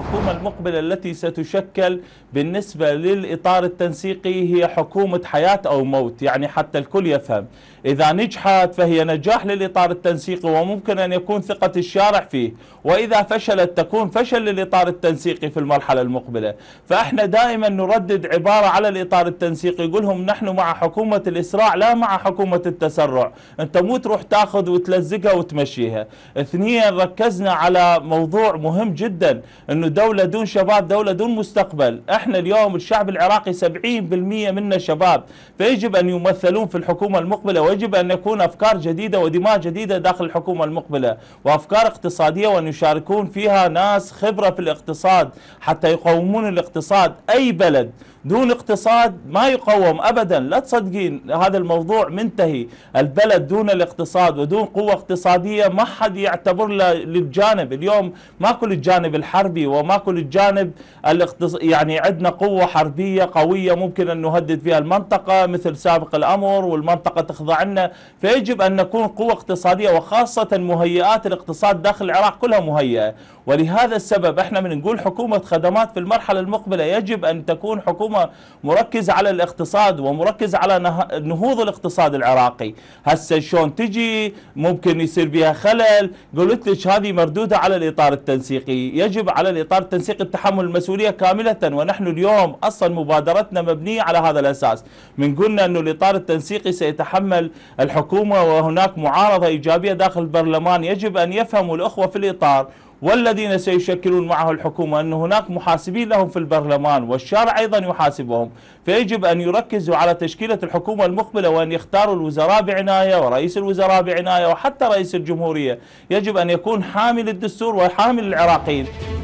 الحكومة المقبلة التي ستشكل بالنسبة للإطار التنسيقي هي حكومة حياة أو موت يعني حتى الكل يفهم إذا نجحت فهي نجاح للإطار التنسيقي وممكن أن يكون ثقة الشارع فيه وإذا فشلت تكون فشل للإطار التنسيقي في المرحلة المقبلة فإحنا دائما نردد عبارة على الإطار التنسيقي يقولهم نحن مع حكومة الإسراع لا مع حكومة التسرع أنت مو تروح تاخذ وتلزقها وتمشيها اثنين ركزنا على موضوع مهم جدا أنه دولة دون شباب دولة دون مستقبل احنا اليوم الشعب العراقي 70% منا شباب فيجب أن يمثلون في الحكومة المقبلة ويجب أن يكون أفكار جديدة ودماء جديدة داخل الحكومة المقبلة وأفكار اقتصادية وأن يشاركون فيها ناس خبرة في الاقتصاد حتى يقومون الاقتصاد أي بلد دون اقتصاد ما يقوم أبدا لا تصدقين هذا الموضوع منتهي البلد دون الاقتصاد ودون قوة اقتصادية ما حد يعتبر للجانب اليوم ما كل الجانب الحربي وما كل الجانب يعني عندنا قوة حربية قوية ممكن أن نهدد فيها المنطقة مثل سابق الأمر والمنطقة تخضع لنا فيجب أن نكون قوة اقتصادية وخاصة مهيئات الاقتصاد داخل العراق كلها مهيئة ولهذا السبب احنا من نقول حكومة خدمات في المرحلة المقبلة يجب أن تكون حكومة مركزة على الاقتصاد ومركزة على نهوض الاقتصاد العراقي هسه شلون تجي ممكن يصير بها خلل قلت لك هذه مردودة على الإطار التنسيقي يجب على إطار التنسيق التحمل المسؤولية كاملة ونحن اليوم أصلا مبادرتنا مبنية على هذا الأساس من قلنا أنه الإطار التنسيقي سيتحمل الحكومة وهناك معارضة إيجابية داخل البرلمان يجب أن يفهموا الأخوة في الإطار والذين سيشكلون معه الحكومة أن هناك محاسبين لهم في البرلمان والشارع أيضا يحاسبهم فيجب أن يركزوا على تشكيلة الحكومة المقبلة وأن يختاروا الوزراء بعناية ورئيس الوزراء بعناية وحتى رئيس الجمهورية يجب أن يكون حامل الدستور وحامل العراقيين